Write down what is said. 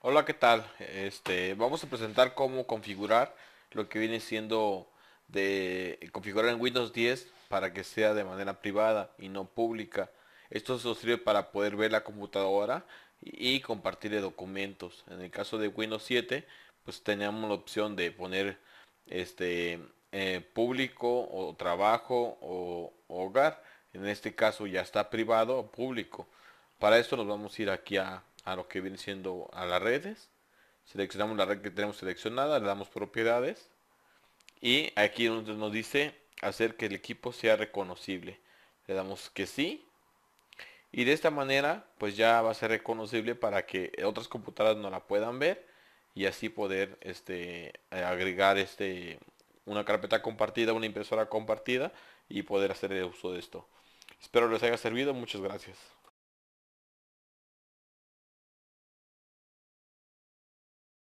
Hola, ¿qué tal? Este, vamos a presentar cómo configurar lo que viene siendo de configurar en Windows 10 para que sea de manera privada y no pública. Esto nos sirve para poder ver la computadora y compartir documentos. En el caso de Windows 7, pues teníamos la opción de poner este eh, público o trabajo o, o hogar. En este caso ya está privado o público. Para esto nos vamos a ir aquí a a lo que viene siendo a las redes. Seleccionamos la red que tenemos seleccionada, le damos propiedades. Y aquí nos dice hacer que el equipo sea reconocible. Le damos que sí. Y de esta manera pues ya va a ser reconocible para que otras computadoras no la puedan ver. Y así poder este, agregar este, una carpeta compartida, una impresora compartida y poder hacer el uso de esto. Espero les haya servido. Muchas gracias.